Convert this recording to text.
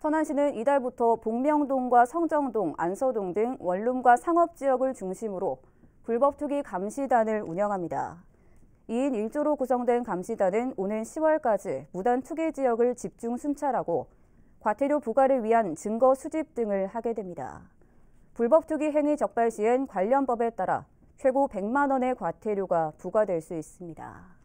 천안시는 이달부터 복명동과 성정동, 안서동 등 원룸과 상업지역을 중심으로 불법 투기 감시단을 운영합니다. 2인 1조로 구성된 감시단은 오는 10월까지 무단 투기 지역을 집중 순찰하고 과태료 부과를 위한 증거 수집 등을 하게 됩니다. 불법 투기 행위 적발 시엔 관련 법에 따라 최고 100만 원의 과태료가 부과될 수 있습니다.